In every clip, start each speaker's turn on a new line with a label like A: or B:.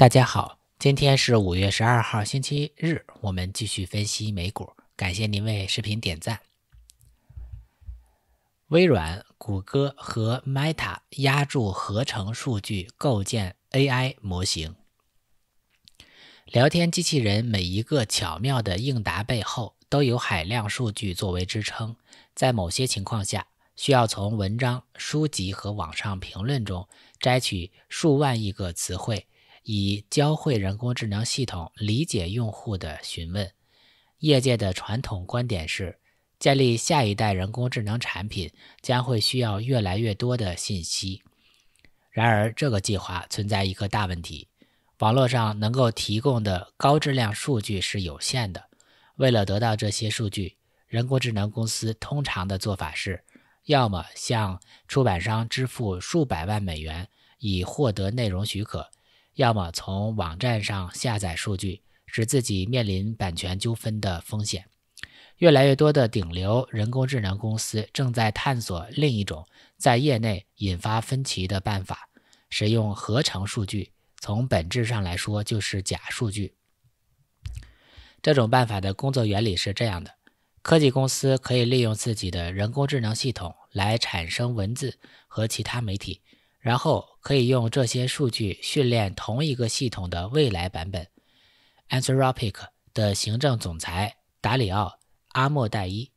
A: 大家好，今天是五月十二号，星期日。我们继续分析美股。感谢您为视频点赞。微软、谷歌和 Meta 压住合成数据构建 AI 模型。聊天机器人每一个巧妙的应答背后都有海量数据作为支撑，在某些情况下，需要从文章、书籍和网上评论中摘取数万亿个词汇。以教会人工智能系统理解用户的询问。业界的传统观点是，建立下一代人工智能产品将会需要越来越多的信息。然而，这个计划存在一个大问题：网络上能够提供的高质量数据是有限的。为了得到这些数据，人工智能公司通常的做法是，要么向出版商支付数百万美元以获得内容许可。要么从网站上下载数据，使自己面临版权纠纷的风险。越来越多的顶流人工智能公司正在探索另一种在业内引发分歧的办法：使用合成数据。从本质上来说，就是假数据。这种办法的工作原理是这样的：科技公司可以利用自己的人工智能系统来产生文字和其他媒体。然后可以用这些数据训练同一个系统的未来版本。Anthropic 的行政总裁达里奥·阿莫代伊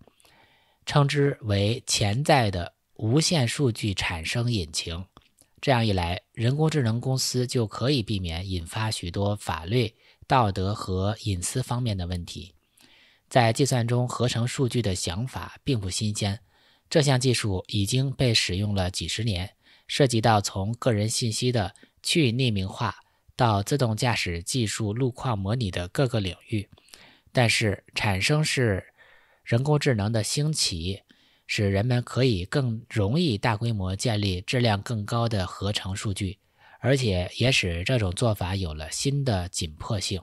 A: 称之为潜在的无限数据产生引擎。这样一来，人工智能公司就可以避免引发许多法律、道德和隐私方面的问题。在计算中合成数据的想法并不新鲜，这项技术已经被使用了几十年。涉及到从个人信息的去匿名化到自动驾驶技术、路况模拟的各个领域，但是产生是人工智能的兴起，使人们可以更容易大规模建立质量更高的合成数据，而且也使这种做法有了新的紧迫性。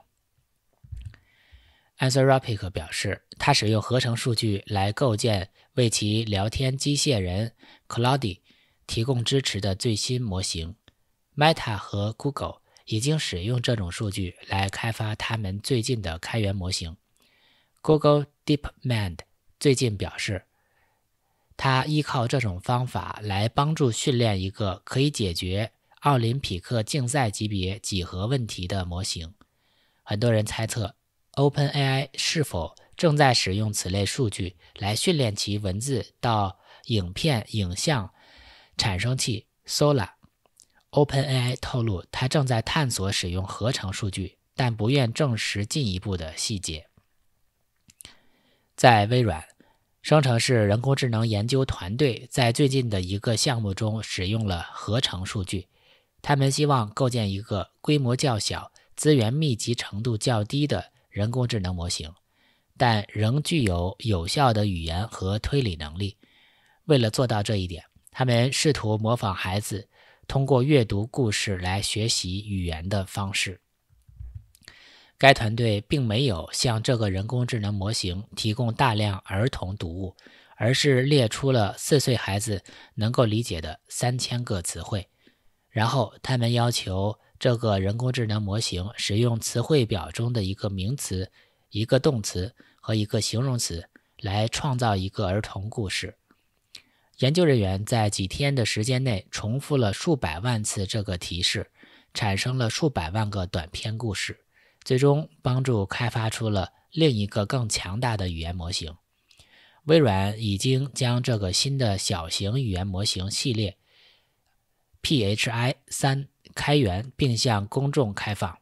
A: a n t h r o p i c 表示，他使用合成数据来构建为其聊天机械人 Claudi。提供支持的最新模型，Meta 和 Google 已经使用这种数据来开发他们最近的开源模型。Google DeepMind 最近表示，他依靠这种方法来帮助训练一个可以解决奥林匹克竞赛级别几何问题的模型。很多人猜测，OpenAI 是否正在使用此类数据来训练其文字到影片、影像。产生器 s o l a o p e n a i 透露，它正在探索使用合成数据，但不愿证实进一步的细节。在微软，生成式人工智能研究团队在最近的一个项目中使用了合成数据，他们希望构建一个规模较小、资源密集程度较低的人工智能模型，但仍具有有效的语言和推理能力。为了做到这一点，他们试图模仿孩子通过阅读故事来学习语言的方式。该团队并没有向这个人工智能模型提供大量儿童读物，而是列出了四岁孩子能够理解的三千个词汇。然后，他们要求这个人工智能模型使用词汇表中的一个名词、一个动词和一个形容词来创造一个儿童故事。研究人员在几天的时间内重复了数百万次这个提示，产生了数百万个短篇故事，最终帮助开发出了另一个更强大的语言模型。微软已经将这个新的小型语言模型系列 PHI 三开源，并向公众开放。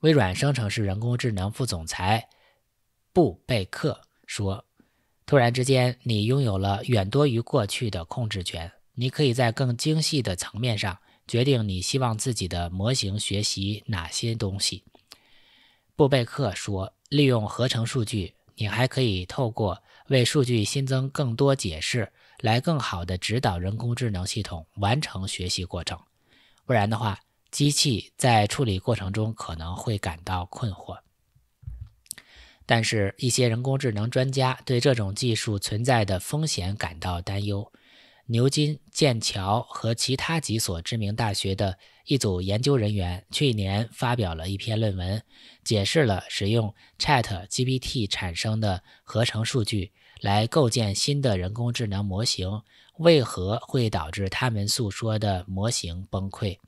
A: 微软生成式人工智能副总裁布贝克说。突然之间，你拥有了远多于过去的控制权。你可以在更精细的层面上决定你希望自己的模型学习哪些东西。布贝克说：“利用合成数据，你还可以透过为数据新增更多解释，来更好的指导人工智能系统完成学习过程。不然的话，机器在处理过程中可能会感到困惑。”但是，一些人工智能专家对这种技术存在的风险感到担忧。牛津、剑桥和其他几所知名大学的一组研究人员去年发表了一篇论文，解释了使用 ChatGPT 产生的合成数据来构建新的人工智能模型为何会导致他们诉说的模型崩溃。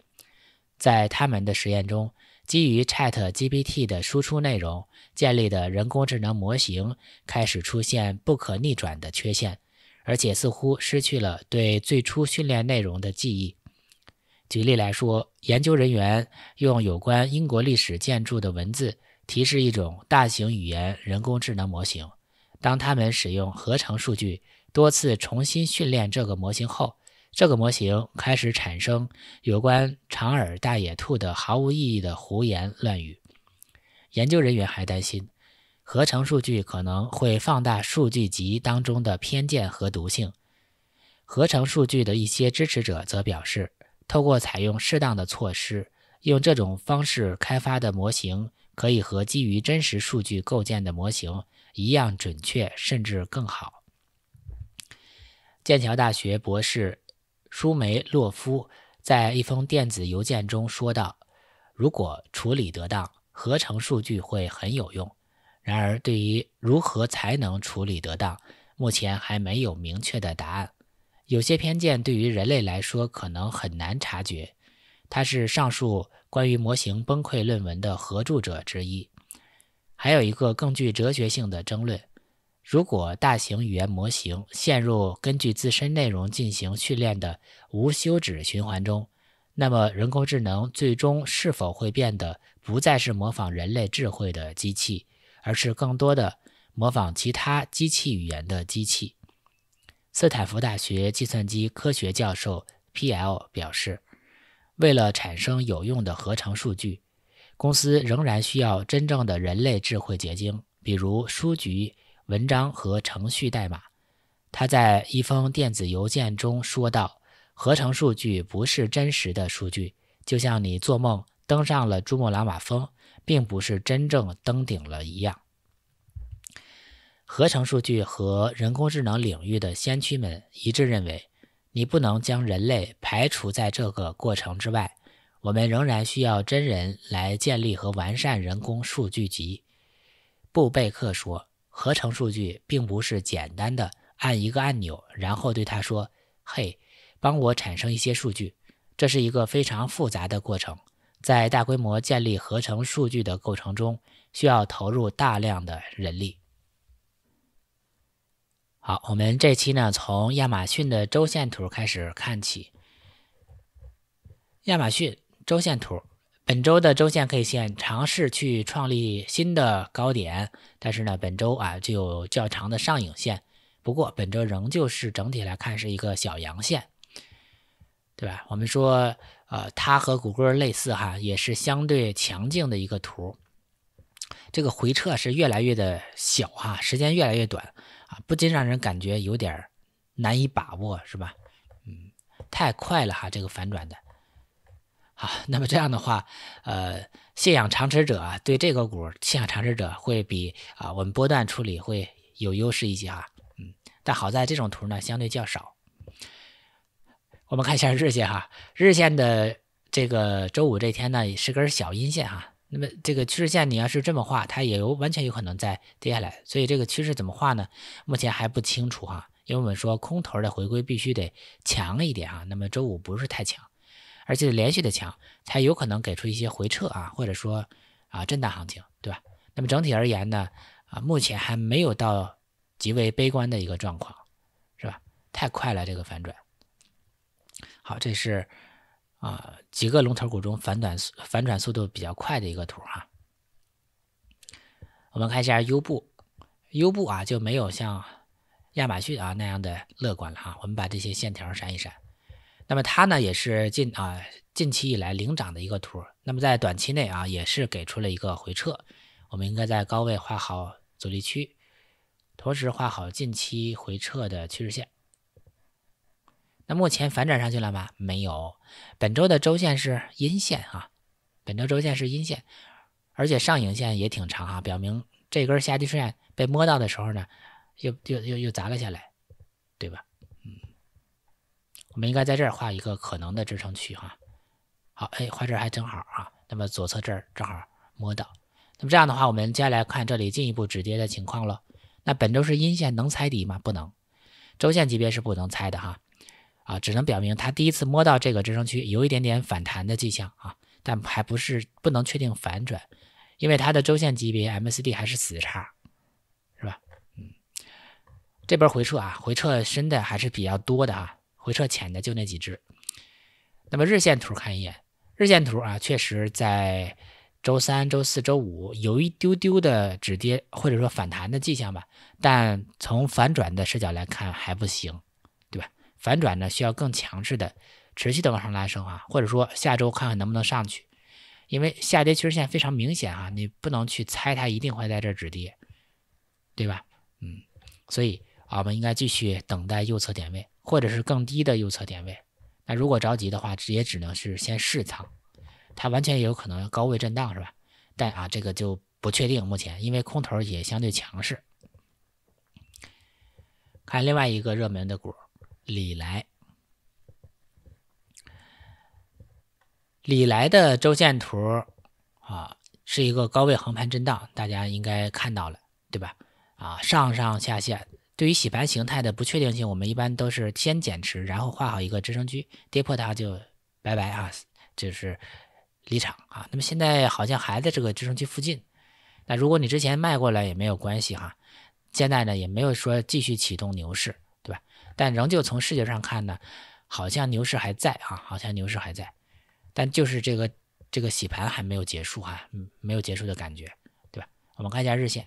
A: 在他们的实验中，基于 ChatGPT 的输出内容建立的人工智能模型开始出现不可逆转的缺陷，而且似乎失去了对最初训练内容的记忆。举例来说，研究人员用有关英国历史建筑的文字提示一种大型语言人工智能模型，当他们使用合成数据多次重新训练这个模型后。这个模型开始产生有关长耳大野兔的毫无意义的胡言乱语。研究人员还担心，合成数据可能会放大数据集当中的偏见和毒性。合成数据的一些支持者则表示，通过采用适当的措施，用这种方式开发的模型可以和基于真实数据构建的模型一样准确，甚至更好。剑桥大学博士。舒梅洛夫在一封电子邮件中说道：“如果处理得当，合成数据会很有用。然而，对于如何才能处理得当，目前还没有明确的答案。有些偏见对于人类来说可能很难察觉。”他是上述关于模型崩溃论文的合著者之一。还有一个更具哲学性的争论。如果大型语言模型陷入根据自身内容进行训练的无休止循环中，那么人工智能最终是否会变得不再是模仿人类智慧的机器，而是更多的模仿其他机器语言的机器？斯坦福大学计算机科学教授 P.L. 表示：“为了产生有用的合成数据，公司仍然需要真正的人类智慧结晶，比如书局。”文章和程序代码，他在一封电子邮件中说道：“合成数据不是真实的数据，就像你做梦登上了珠穆朗玛峰，并不是真正登顶了一样。”合成数据和人工智能领域的先驱们一致认为，你不能将人类排除在这个过程之外。我们仍然需要真人来建立和完善人工数据集，布贝克说。合成数据并不是简单的按一个按钮，然后对它说：“嘿，帮我产生一些数据。”这是一个非常复杂的过程，在大规模建立合成数据的过程中，需要投入大量的人力。好，我们这期呢，从亚马逊的周线图开始看起。亚马逊周线图。本周的周线 K 线尝试去创立新的高点，但是呢，本周啊就有较长的上影线。不过本周仍旧是整体来看是一个小阳线，对吧？我们说，呃，它和谷歌类似哈，也是相对强劲的一个图。这个回撤是越来越的小哈，时间越来越短啊，不禁让人感觉有点难以把握，是吧？嗯，太快了哈，这个反转的。啊，那么这样的话，呃，信仰长持者啊，对这个股信仰长持者会比啊我们波段处理会有优势一些啊。嗯，但好在这种图呢相对较少。我们看一下日线哈，日线的这个周五这天呢是根小阴线哈。那么这个趋势线你要是这么画，它也有完全有可能再跌下来，所以这个趋势怎么画呢？目前还不清楚哈，因为我们说空头的回归必须得强一点啊，那么周五不是太强。而且连续的强，才有可能给出一些回撤啊，或者说啊，震荡行情，对吧？那么整体而言呢，啊，目前还没有到极为悲观的一个状况，是吧？太快了，这个反转。好，这是啊几个龙头股中反转速反转速度比较快的一个图哈。我们看一下优步，优步啊就没有像亚马逊啊那样的乐观了哈。我们把这些线条删一删。那么它呢，也是近啊近期以来领涨的一个图。那么在短期内啊，也是给出了一个回撤。我们应该在高位画好阻力区，同时画好近期回撤的趋势线。那目前反转上去了吗？没有。本周的周线是阴线啊，本周周线是阴线，而且上影线也挺长哈，表明这根下底线被摸到的时候呢，又又又又砸了下来，对吧？我们应该在这儿画一个可能的支撑区哈。好，哎，画这儿还正好啊。那么左侧这儿正好摸到。那么这样的话，我们接下来看这里进一步止跌的情况了。那本周是阴线能猜底吗？不能，周线级别是不能猜的哈。啊，只能表明它第一次摸到这个支撑区有一点点反弹的迹象啊，但还不是不能确定反转，因为它的周线级别 MACD 还是死叉，是吧？嗯，这边回撤啊，回撤深的还是比较多的啊，回撤浅的就那几只，那么日线图看一眼，日线图啊，确实在周三、周四周五有一丢丢的止跌或者说反弹的迹象吧，但从反转的视角来看还不行，对吧？反转呢需要更强势的、持续的往上拉升啊，或者说下周看看能不能上去，因为下跌趋势线非常明显啊，你不能去猜它一定会在这止跌，对吧？嗯，所以啊，我们应该继续等待右侧点位。或者是更低的右侧点位，那如果着急的话，也只能是先试仓。它完全也有可能高位震荡，是吧？但啊，这个就不确定，目前因为空头也相对强势。看另外一个热门的股，里来。里来的周线图啊，是一个高位横盘震荡，大家应该看到了，对吧？啊，上上下下。对于洗盘形态的不确定性，我们一般都是先减持，然后画好一个支撑区，跌破它就拜拜啊，就是离场啊。那么现在好像还在这个支撑区附近，那如果你之前卖过来也没有关系哈。现在呢也没有说继续启动牛市，对吧？但仍旧从视觉上看呢，好像牛市还在啊，好像牛市还在，但就是这个这个洗盘还没有结束哈，没有结束的感觉，对吧？我们看一下日线。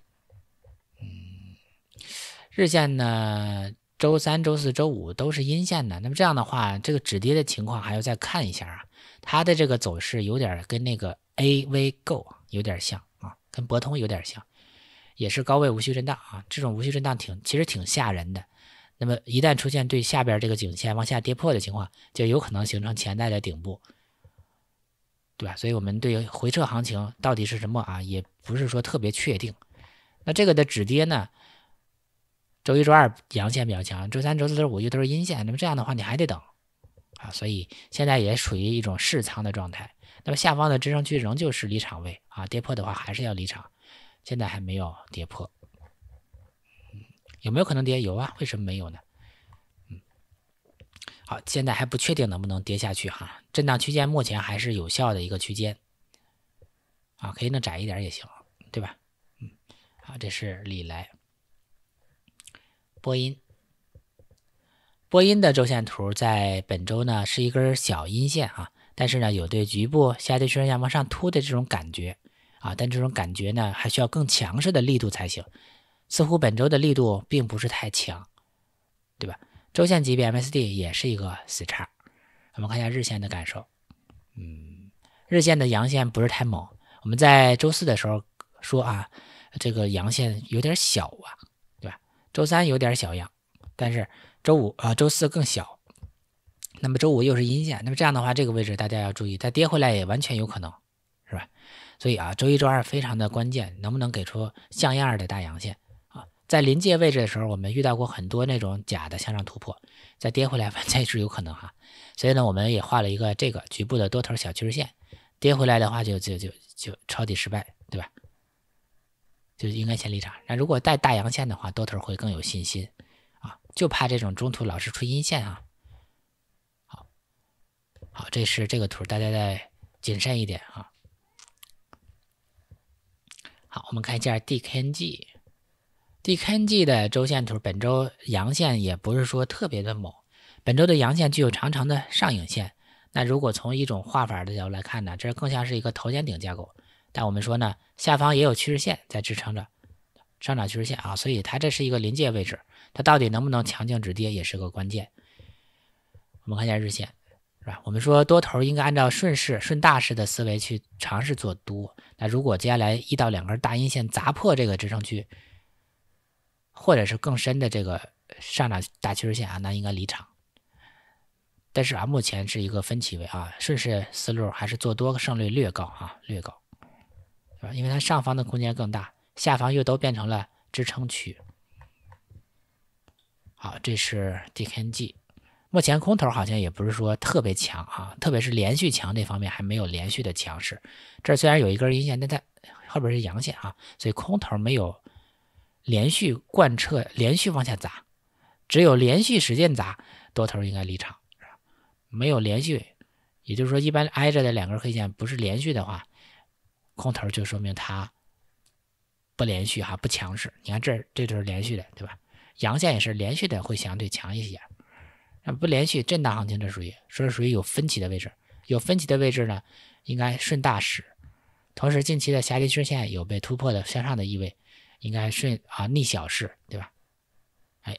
A: 日线呢，周三、周四周五都是阴线的。那么这样的话，这个止跌的情况还要再看一下啊。它的这个走势有点跟那个 A v g o 有点像啊，跟博通有点像，也是高位无序震荡啊。这种无序震荡挺其实挺吓人的。那么一旦出现对下边这个颈线往下跌破的情况，就有可能形成前带的顶部，对吧？所以我们对回撤行情到底是什么啊，也不是说特别确定。那这个的止跌呢？周一、周二阳线比较强，周三、周四、周五又都是阴线，那么这样的话你还得等啊，所以现在也属于一种试仓的状态。那么下方的支撑区仍旧是离场位啊，跌破的话还是要离场，现在还没有跌破，有没有可能跌？有啊，为什么没有呢？嗯，好，现在还不确定能不能跌下去哈，震荡区间目前还是有效的一个区间啊，可以弄窄一点也行，对吧？嗯，啊，这是里来。波音，波音的周线图在本周呢是一根小阴线啊，但是呢有对局部下跌趋势线往上凸的这种感觉啊，但这种感觉呢还需要更强势的力度才行，似乎本周的力度并不是太强，对吧？周线级别 M S D 也是一个死叉，我们看一下日线的感受，嗯，日线的阳线不是太猛，我们在周四的时候说啊，这个阳线有点小啊。周三有点小阳，但是周五啊，周四更小，那么周五又是阴线，那么这样的话，这个位置大家要注意，它跌回来也完全有可能，是吧？所以啊，周一、周二非常的关键，能不能给出像样的大阳线啊？在临界位置的时候，我们遇到过很多那种假的向上突破，再跌回来 完全是有可能哈。所以呢，我们也画了一个这个局部的多头小趋势线，跌回来的话就就就就抄底失败，对吧？就应该先离场。那如果带大阳线的话，多头会更有信心，啊，就怕这种中途老是出阴线啊。好，好，这是这个图，大家再谨慎一点啊。好，我们看一下 DKNG，DKNG 的周线图，本周阳线也不是说特别的猛，本周的阳线具有长长的上影线。那如果从一种画法的角度来看呢，这更像是一个头肩顶架构。但我们说呢，下方也有趋势线在支撑着上涨趋势线啊，所以它这是一个临界位置，它到底能不能强劲止跌也是个关键。我们看一下日线，是吧？我们说多头应该按照顺势、顺大势的思维去尝试做多。那如果接下来一到两根大阴线砸破这个支撑区，或者是更深的这个上涨大趋势线啊，那应该离场。但是啊，目前是一个分歧位啊，顺势思路还是做多胜率略高啊，略高。是吧？因为它上方的空间更大，下方又都变成了支撑区。好，这是 D K N G。目前空头好像也不是说特别强啊，特别是连续强这方面还没有连续的强势。这虽然有一根阴线，但它后边是阳线啊，所以空头没有连续贯彻，连续往下砸，只有连续使劲砸多头应该离场，没有连续，也就是说一般挨着的两根黑线不是连续的话。空头就说明它不连续哈，不强势。你看这儿，这都是连续的，对吧？阳线也是连续的，会相对强一些。那不连续，震荡行情，这属于说是属于有分歧的位置。有分歧的位置呢，应该顺大势。同时，近期的下跌趋势线有被突破的向上的意味，应该顺啊逆小势，对吧？哎，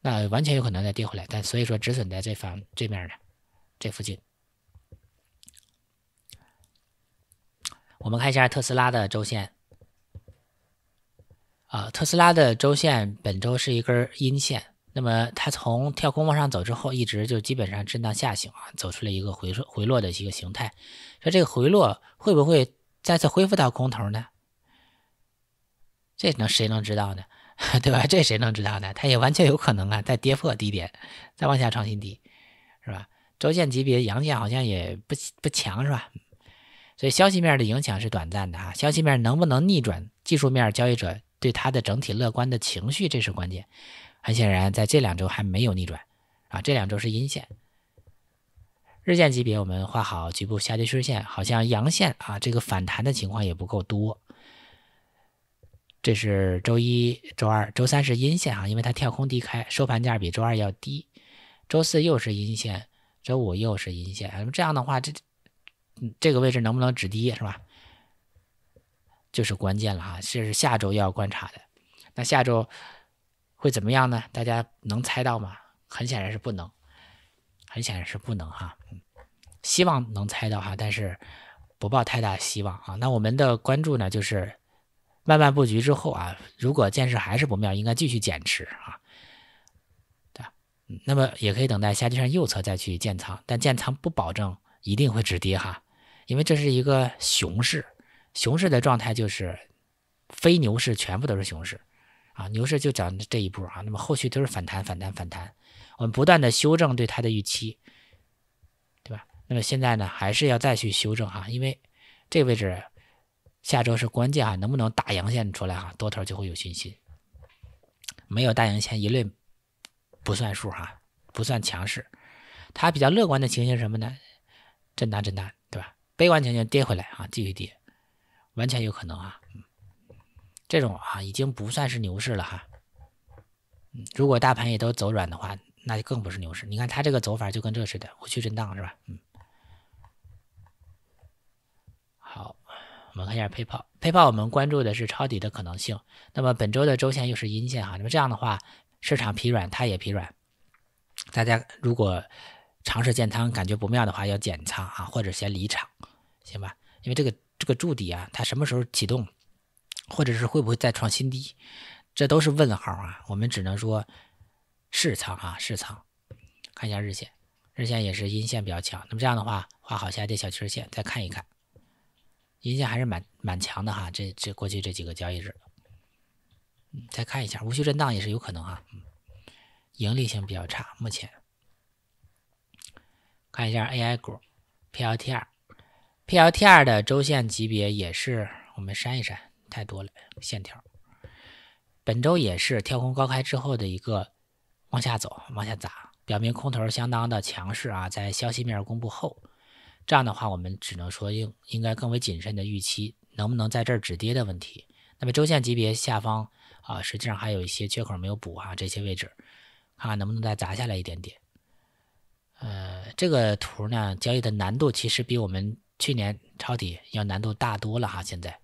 A: 那完全有可能再跌回来，但所以说止损在这方这面的这附近。我们看一下特斯拉的周线，啊，特斯拉的周线本周是一根阴线。那么它从跳空往上走之后，一直就基本上震荡下行啊，走出了一个回落回落的一个形态。说这个回落会不会再次恢复到空头呢？这能谁能知道呢？对吧？这谁能知道呢？它也完全有可能啊，再跌破低点，再往下创新低，是吧？周线级别阳线好像也不不强，是吧？所以消息面的影响是短暂的啊，消息面能不能逆转技术面，交易者对它的整体乐观的情绪，这是关键。很显然，在这两周还没有逆转啊，这两周是阴线。日线级别我们画好局部下跌趋势线，好像阳线啊，这个反弹的情况也不够多。这是周一周二周三，是阴线啊，因为它跳空低开，收盘价比周二要低。周四又是阴线，周五又是阴线这样的话这。这个位置能不能止跌是吧？就是关键了哈，这是下周要观察的。那下周会怎么样呢？大家能猜到吗？很显然是不能，很显然是不能哈。希望能猜到哈，但是不抱太大希望啊。那我们的关注呢，就是慢慢布局之后啊，如果见势还是不妙，应该继续减持啊。对，那么也可以等待下降线右侧再去建仓，但建仓不保证一定会止跌哈。因为这是一个熊市，熊市的状态就是非牛市，全部都是熊市啊。牛市就涨这一步啊，那么后续都是反弹、反弹、反弹，我们不断的修正对它的预期，对吧？那么现在呢，还是要再去修正哈，因为这位置下周是关键哈，能不能大阳线出来哈？多头就会有信心，没有大阳线一律不算数哈，不算强势。它比较乐观的情形什么呢？震荡、震荡。悲观情绪跌回来啊，继续跌，完全有可能啊。这种啊，已经不算是牛市了哈。嗯，如果大盘也都走软的话，那就更不是牛市。你看它这个走法就跟这似的，无序震荡是吧？嗯。好，我们看一下配 p 配 l 我们关注的是抄底的可能性。那么本周的周线又是阴线哈，那么这样的话，市场疲软，它也疲软。大家如果……尝试建仓，感觉不妙的话要减仓啊，或者先离场，行吧？因为这个这个筑底啊，它什么时候启动，或者是会不会再创新低，这都是问号啊。我们只能说试仓啊，试仓。看一下日线，日线也是阴线比较强。那么这样的话，画好下跌小趋势线，再看一看，阴线还是蛮蛮强的哈。这这过去这几个交易日，再看一下，无序震荡也是有可能啊。盈利性比较差，目前。看一下 AI 股 PLTR，PLTR 的周线级别也是我们删一删，太多了线条。本周也是跳空高开之后的一个往下走，往下砸，表明空头相当的强势啊。在消息面公布后，这样的话，我们只能说应应该更为谨慎的预期能不能在这儿止跌的问题。那么周线级别下方啊，实际上还有一些缺口没有补啊，这些位置看看能不能再砸下来一点点。呃，这个图呢，交易的难度其实比我们去年抄底要难度大多了哈。现在，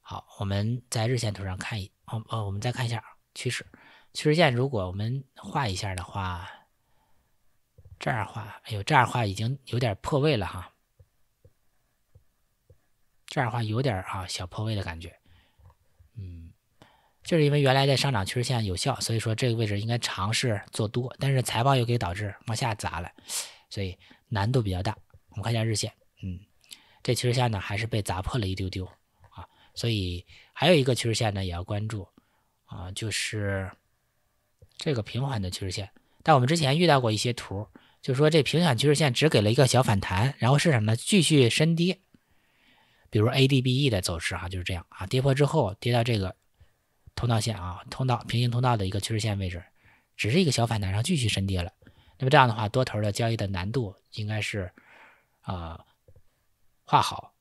A: 好，我们在日线图上看一，哦哦，我们再看一下趋势，趋势线如果我们画一下的话，这样画，哎呦，这样画已经有点破位了哈，这样画有点啊小破位的感觉。就是因为原来的上涨趋势线有效，所以说这个位置应该尝试做多，但是财报又给导致往下砸了，所以难度比较大。我们看一下日线，嗯，这趋势线呢还是被砸破了一丢丢啊，所以还有一个趋势线呢也要关注啊，就是这个平缓的趋势线。但我们之前遇到过一些图，就是说这平缓趋势线只给了一个小反弹，然后市场呢继续深跌，比如 A D B E 的走势啊就是这样啊，跌破之后跌到这个。通道线啊，通道平行通道的一个趋势线位置，只是一个小反弹，然后继续深跌了。那么这样的话，多头的交易的难度应该是，呃，画好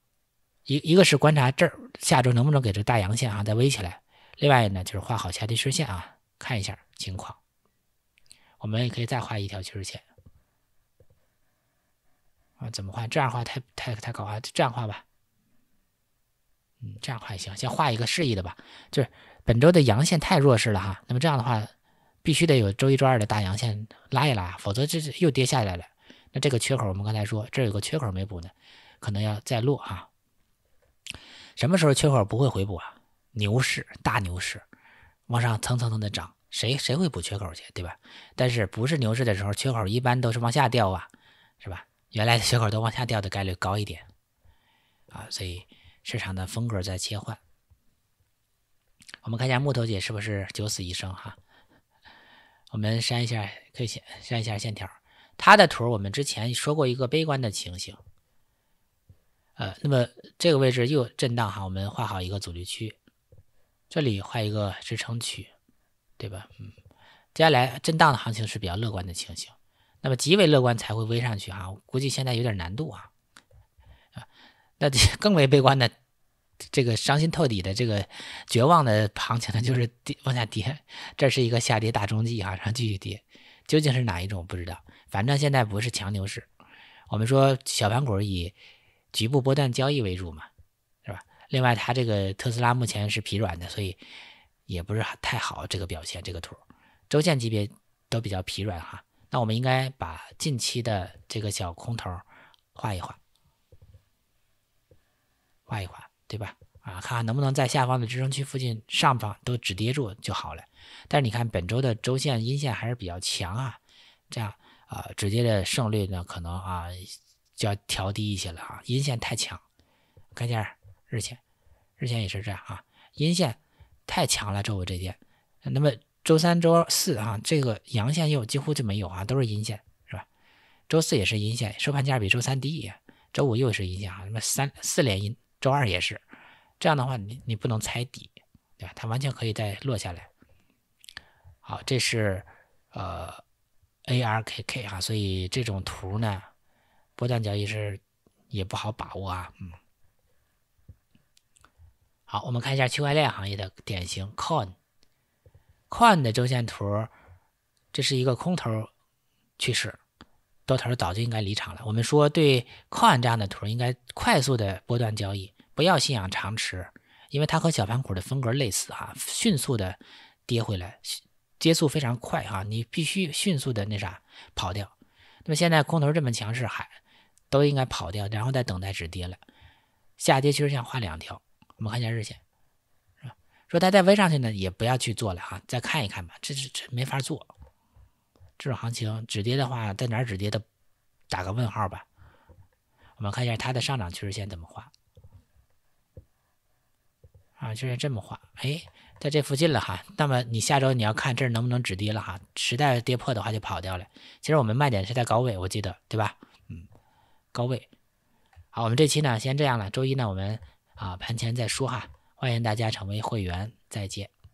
A: 一一个是观察这儿下周能不能给这大阳线啊再围起来，另外呢就是画好下跌趋势线啊，看一下情况。我们也可以再画一条趋势线啊，怎么画？这样画太太太搞啊，这样画吧。嗯，这样画也行，先画一个示意的吧，就是。本周的阳线太弱势了哈，那么这样的话，必须得有周一、周二的大阳线拉一拉，否则这又跌下来了。那这个缺口我们刚才说，这有个缺口没补呢，可能要再落啊。什么时候缺口不会回补啊？牛市、大牛市，往上蹭蹭蹭的涨，谁谁会补缺口去，对吧？但是不是牛市的时候，缺口一般都是往下掉啊，是吧？原来的缺口都往下掉的概率高一点啊，所以市场的风格在切换。我们看一下木头姐是不是九死一生哈？我们删一下，可以线删一下线条。它的图我们之前说过一个悲观的情形，呃，那么这个位置又震荡哈，我们画好一个阻力区，这里画一个支撑区，对吧？嗯，接下来震荡的行情是比较乐观的情形，那么极为乐观才会微上去哈。估计现在有点难度啊，那 更为悲观的。这个伤心透底的，这个绝望的行情呢，就是跌往下跌，这是一个下跌大中继啊，然后继续跌，究竟是哪一种不知道，反正现在不是强牛市。我们说小盘股以局部波段交易为主嘛，是吧？另外，它这个特斯拉目前是疲软的，所以也不是太好这个表现。这个图，周线级别都比较疲软哈。那我们应该把近期的这个小空头画一画，画一画。对吧？啊，看看能不能在下方的支撑区附近上方都止跌住就好了。但是你看本周的周线阴线还是比较强啊，这样啊，直接的胜率呢可能啊就要调低一些了啊，阴线太强。看一下日线，日线也是这样啊，阴线太强了。周五这天。那么周三、周四啊，这个阳线又几乎就没有啊，都是阴线，是吧？周四也是阴线，收盘价比周三低周五又是阴线啊，那么三四连阴。周二也是，这样的话，你你不能踩底，对吧？它完全可以再落下来。好，这是呃，ARKK 啊，所以这种图呢，波段交易是也不好把握啊。嗯，好，我们看一下区块链行业的典型，Coin，Coin 的周线图，这是一个空头趋势。多头早就应该离场了。我们说，对靠岸这样的图应该快速的波段交易，不要信仰长持，因为它和小盘股的风格类似哈，迅速的跌回来，跌速非常快哈，你必须迅速的那啥跑掉。那么现在空头这么强势，还都应该跑掉，然后再等待止跌了。下跌势线画两条，我们看一下日线，说它再微上去呢，也不要去做了哈，再看一看吧，这这这没法做。这种行情止跌的话，在哪止跌的，打个问号吧。我们看一下它的上涨趋势线怎么画啊，就是这么画。哎，在这附近了哈。那么你下周你要看这能不能止跌了哈，实在跌破的话就跑掉了。其实我们卖点是在高位，我记得对吧？嗯，高位。好，我们这期呢先这样了。周一呢我们啊盘前再说哈。欢迎大家成为会员，再见。